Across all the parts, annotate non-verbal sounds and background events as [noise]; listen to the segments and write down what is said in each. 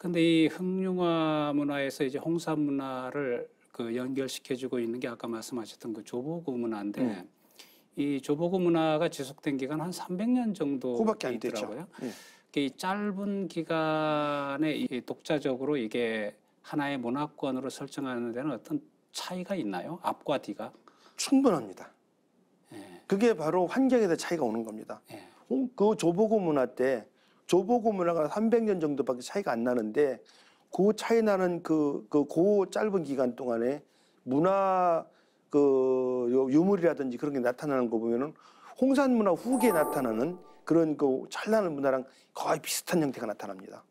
근데 이 흑융화 문화에서 이제 홍사 문화를 그 연결시켜주고 있는 게 아까 말씀하셨던 그 조보구 문화인데 음. 이 조보구 문화가 지속된 기간 한 300년 정도 그밖에 안 있더라고요. 네. 이 짧은 기간에 이 독자적으로 이게 하나의 문화권으로 설정하는 데는 어떤 차이가 있나요? 앞과 뒤가? 충분합니다. 예. 그게 바로 환경에 대한 차이가 오는 겁니다. 예. 그 조보고 문화 때 조보고 문화가 300년 정도밖에 차이가 안 나는데 그 차이 나는 그, 그, 고 짧은 기간 동안에 문화 그 유물이라든지 그런 게 나타나는 거 보면은 홍산 문화 후기에 나타나는 그런 그 찬란한 문화랑 거의 비슷한 형태가 나타납니다.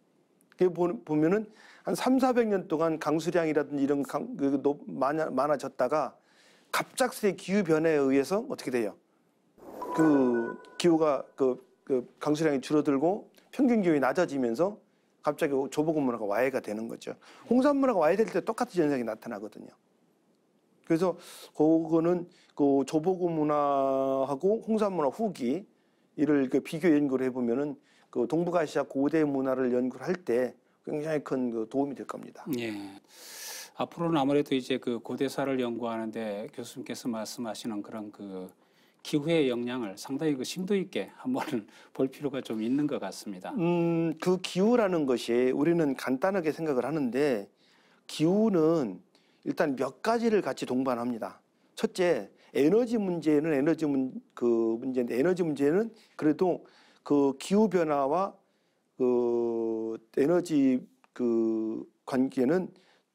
그 보면은 한 3, 400년 동안 강수량이라든지 이런 그, 많아, 많아졌다가 갑작스레 기후 변화에 의해서 어떻게 돼요? 그 기후가 그, 그 강수량이 줄어들고 평균 기온이 낮아지면서 갑자기 조보금 문화가 와해가 되는 거죠. 홍산 문화가 와해될 때 똑같은 현상이 나타나거든요. 그래서 그거는 그 조보금 문화하고 홍산 문화 후기 이를 그 비교 연구를 해보면은 그 동북아시아 고대 문화를 연구를 할때 굉장히 큰그 도움이 될 겁니다. 예. 앞으로는 아무래도 이제 그 고대사를 연구하는데 교수님께서 말씀하시는 그런 그 기후의 영향을 상당히 그 심도 있게 한번 [laughs] 볼 필요가 좀 있는 것 같습니다. 음, 그 기후라는 것이 우리는 간단하게 생각을 하는데 기후는 일단 몇 가지를 같이 동반합니다. 첫째, 에너지 문제는 에너지 문, 그 문제인데 에너지 문제는 그래도 그 기후 변화와 그 에너지 그 관계는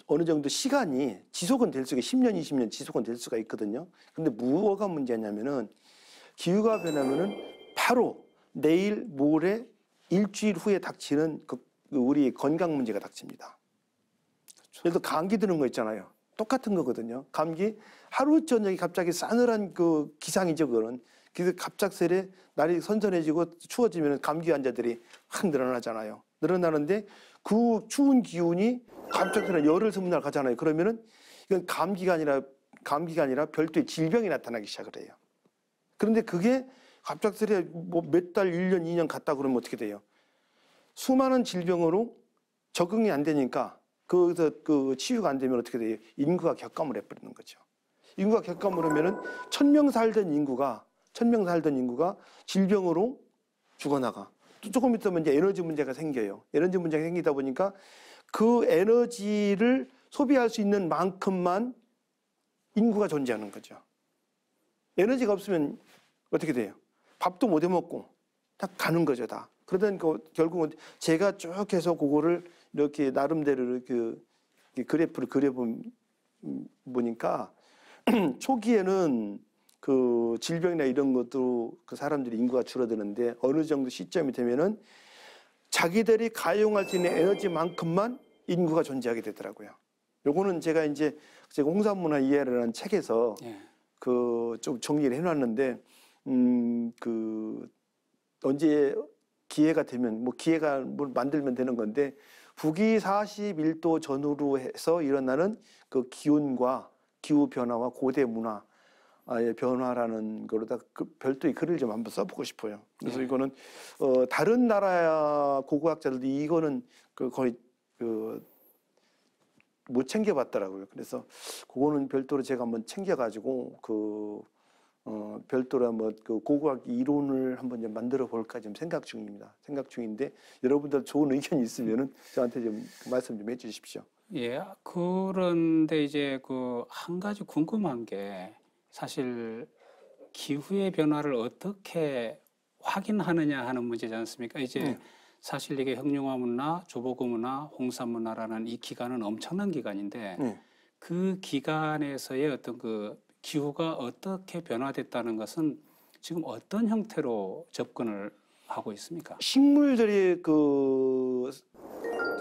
어느 정도 시간이 지속은 될 수가 10년, 20년 지속은 될 수가 있거든요. 근데 무엇가 문제냐면은 기후가 변하면은 바로 내일 모레 일주일 후에 닥치는 그, 그 우리 건강 문제가 닥칩니다. 예를 들 감기 드는 거 있잖아요. 똑같은 거거든요. 감기 하루 저녁에 갑자기 싸늘한 그 기상이죠, 그거는. 그래서 갑작스레 날이 선선해지고 추워지면 감기 환자들이 확 늘어나잖아요. 늘어나는데 그 추운 기운이 갑작스런 열을 선는날 가잖아요. 그러면은 이건 감기가 아니라 감기가 아니라 별도의 질병이 나타나기 시작을 해요. 그런데 그게 갑작스레 뭐몇 달, 1년, 2년 갔다 그러면 어떻게 돼요? 수많은 질병으로 적응이 안 되니까 거기서 그 치유가 안 되면 어떻게 돼요? 인구가 격감을 해버리는 거죠. 인구가 격감을 하면은 천명 살던 인구가 천명 살던 인구가 질병으로 죽어나가. 조금 있으면 이제 에너지 문제가 생겨요. 에너지 문제가 생기다 보니까 그 에너지를 소비할 수 있는 만큼만 인구가 존재하는 거죠. 에너지가 없으면 어떻게 돼요? 밥도 못 해먹고 다 가는 거죠, 다. 그러다 보 결국은 제가 쭉 해서 그거를 이렇게 나름대로 그 그래프를 그려보니까 음, [clears throat] 초기에는 그 질병이나 이런 것도 그 사람들이 인구가 줄어드는데 어느 정도 시점이 되면은 자기들이 가용할 수 있는 에너지만큼만 인구가 존재하게 되더라고요. 요거는 제가 이제 제가 홍산문화 이해라는 책에서 예. 그좀 정리를 해놨는데 음 그 언제 기회가 되면 뭐 기회가 뭘 뭐 만들면 되는 건데 북위 41도 전후로 해서 일어나는 그 기온과 기후 변화와 고대 문화의 변화라는 거로다 그 별도의 글을 좀 한번 써보고 싶어요. 그래서 네. 이거는 어 다른 나라 고고학자들도 이거는 그 거의 그못 챙겨봤더라고요. 그래서 그거는 별도로 제가 한번 챙겨가지고 그 어, 별도로 한번 그 고고학 이론을 한번 좀 만들어 볼까 지 생각 중입니다. 생각 중인데 여러분들 좋은 의견이 있으면은 저한테 좀 말씀 좀 해주십시오. 예. 그런데 이제 그 한 가지 궁금한 게 사실 기후의 변화를 어떻게 확인하느냐 하는 문제지 않습니까? 이제 네. 사실 이게 흑룡화 문화, 조보구 문화, 홍산 문화라는 이 기간은 엄청난 기간인데 네. 그 기간에서의 어떤 그 기후가 어떻게 변화됐다는 것은 지금 어떤 형태로 접근을 하고 있습니까? 식물들이 그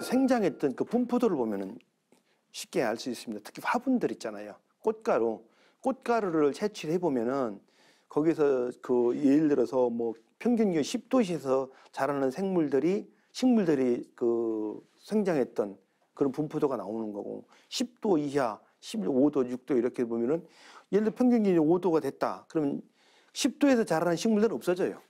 생장했던 그 분포도를 보면은 쉽게 알 수 있습니다. 특히 화분들 있잖아요. 꽃가루, 꽃가루를 채취해 보면은 거기서 그 예를 들어서 뭐 평균 기온 10도씨에서 자라는 생물들이 식물들이 그 생장했던 그런 분포도가 나오는 거고 10도 이하 15도, 6도 이렇게 보면은 예를 들어 평균 기온이 5도가 됐다. 그러면 10도에서 자라는 식물들은 없어져요.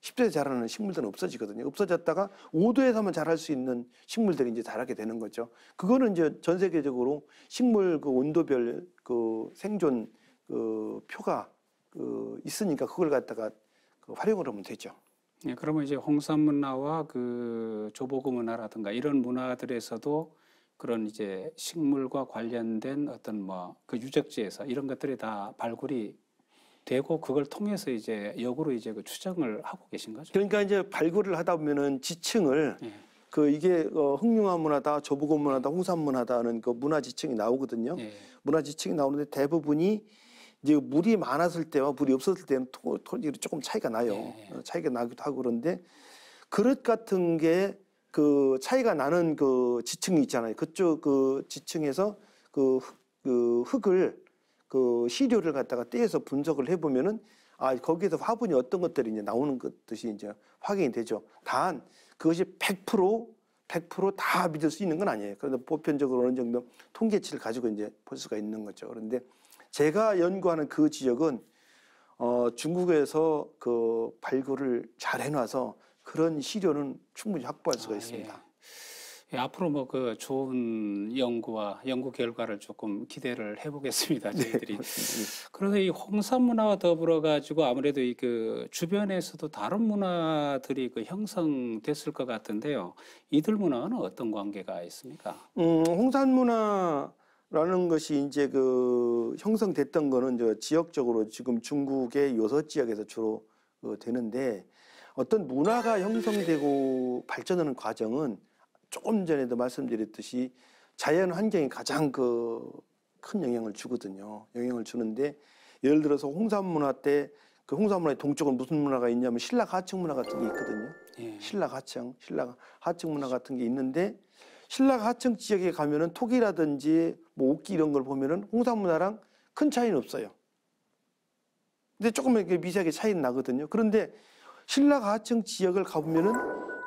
10도에서 자라는 식물들은 없어지거든요. 없어졌다가 5도에서만 자랄 수 있는 식물들이 이제 자라게 되는 거죠. 그거는 이제 전 세계적으로 식물 그 온도별 그 생존 그 표가 그 있으니까 그걸 갖다가 그 활용을 하면 되죠. 예, 그러면 이제 홍삼 문화와 그조복음 문화라든가 이런 문화들에서도 그런 이제 식물과 관련된 어떤 뭐 그 유적지에서 이런 것들이 다 발굴이 되고 그걸 통해서 이제 역으로 이제 그 추정을 하고 계신 거죠. 그러니까 이제 발굴을 하다 보면은 지층을 예. 그 이게 어, 흑룡화 문화다, 조보고 문화다, 홍삼 문화다는 하그 문화 지층이 나오거든요. 예. 문화 지층이 나오는데 대부분이 이제 물이 많았을 때와 물이 없었을 때는 토, 토질 조금 차이가 나요. 네. 차이가 나기도 하고 그런데 그릇 같은 게 그 차이가 나는 그 지층이 있잖아요. 그쪽 그 지층에서 그, 흙, 그 흙을 그 시료를 갖다가 떼어서 분석을 해보면은 아 거기에서 화분이 어떤 것들이 이제 나오는 것들이 이제 확인이 되죠. 단 그것이 100% 100%다 믿을 수 있는 건 아니에요. 그런데 보편적으로 어느 정도 통계치를 가지고 이제 볼 수가 있는 거죠. 그런데 제가 연구하는 그 지역은 어, 중국에서 그 발굴을 잘 해놔서 그런 시료는 충분히 확보할 수가 아, 예. 있습니다. 예. 예, 앞으로 뭐 그 좋은 연구와 연구 결과를 조금 기대를 해보겠습니다. 네, 저희들이. 네, 예. 그래서 이 홍산 문화와 더불어 가지고 아무래도 이 그 주변에서도 다른 문화들이 그 형성됐을 것 같은데요. 이들 문화는 어떤 관계가 있습니까? 음, 홍산 문화 라는 것이 이제 그 형성됐던 거는 저 지역적으로 지금 중국의 여섯 지역에서 주로 어, 되는데 어떤 문화가 형성되고 발전하는 과정은 조금 전에도 말씀드렸듯이 자연 환경이 가장 그 큰 영향을 주거든요. 영향을 주는데 예를 들어서 홍산 문화 때 그 홍산 문화의 동쪽은 무슨 문화가 있냐면 신라 가층 문화 같은 게 있거든요. 예. 신라 가층, 신라 하층 문화 같은 게 있는데 신라 하층 지역에 가면은 토기라든지 뭐 옷기 이런 걸 보면은 홍산 문화랑 큰 차이는 없어요. 근데 조금 미세하게 차이는 나거든요. 그런데 신라 하층 지역을 가보면은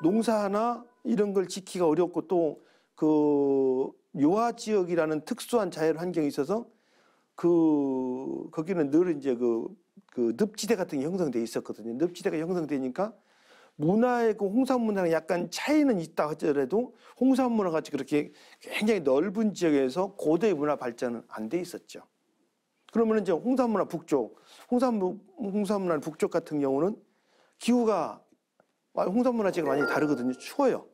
농사나 이런 걸 지키기가 어렵고 또 그 요하 지역이라는 특수한 자연 환경이 있어서 그 거기는 늘 이제 그, 그 늪지대 같은 게 형성돼 있었거든요. 늪지대가 형성되니까 문화의 그 홍산 문화랑 약간 차이는 있다 하더라도 홍산 문화 같이 그렇게 굉장히 넓은 지역에서 고대 문화 발전은 안 돼 있었죠. 그러면 이제 홍산 문화 북쪽, 홍산 홍산 문화 북쪽 같은 경우는 기후가 홍산 문화 지역 많이 다르거든요. 추워요.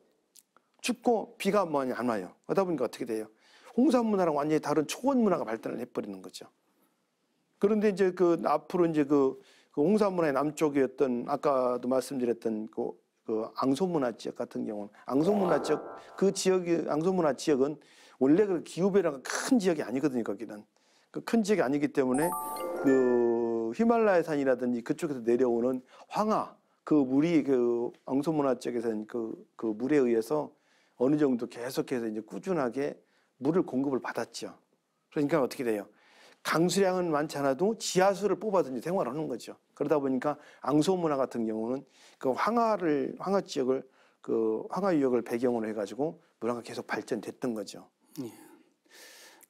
춥고 비가 많이 안 와요. 그러다 보니까 어떻게 돼요? 홍산 문화랑 완전히 다른 초원 문화가 발달을 해버리는 거죠. 그런데 이제 그 앞으로 이제 그 그옹산문화의 남쪽이었던 아까도 말씀드렸던 그, 그 앙소문화 지역 같은 경우는 앙소문화 지역 그 지역이 앙소문화 지역은 원래 그 기후변화가 큰 지역이 아니거든요 거기는 그 큰 지역이 아니기 때문에 그 히말라야 산이라든지 그쪽에서 내려오는 황하 그 물이 그 앙소문화 지역에서는 그, 그 물에 의해서 어느 정도 계속해서 이제 꾸준하게 물을 공급을 받았죠 그러니까 어떻게 돼요 강수량은 많지 않아도 지하수를 뽑아든지 생활하는 거죠. 그러다 보니까 앙소 문화 같은 경우는 그 황하를 황하 지역을 그 황하 유역을 배경으로 해가지고 문화가 계속 발전됐던 거죠. 예. 그러니까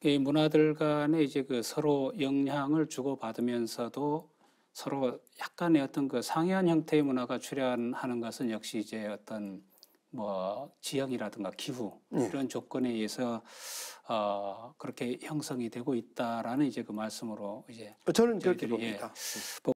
이 문화들 간에 이제 그 서로 영향을 주고 받으면서도 서로 약간의 어떤 그 상이한 형태의 문화가 출현하는 것은 역시 이제 어떤 뭐 지형이라든가 기후 예. 이런 조건에 의해서 어 그렇게 형성이 되고 있다라는 이제 그 말씀으로 이제 저는 그렇게 예. 봅니다. 예,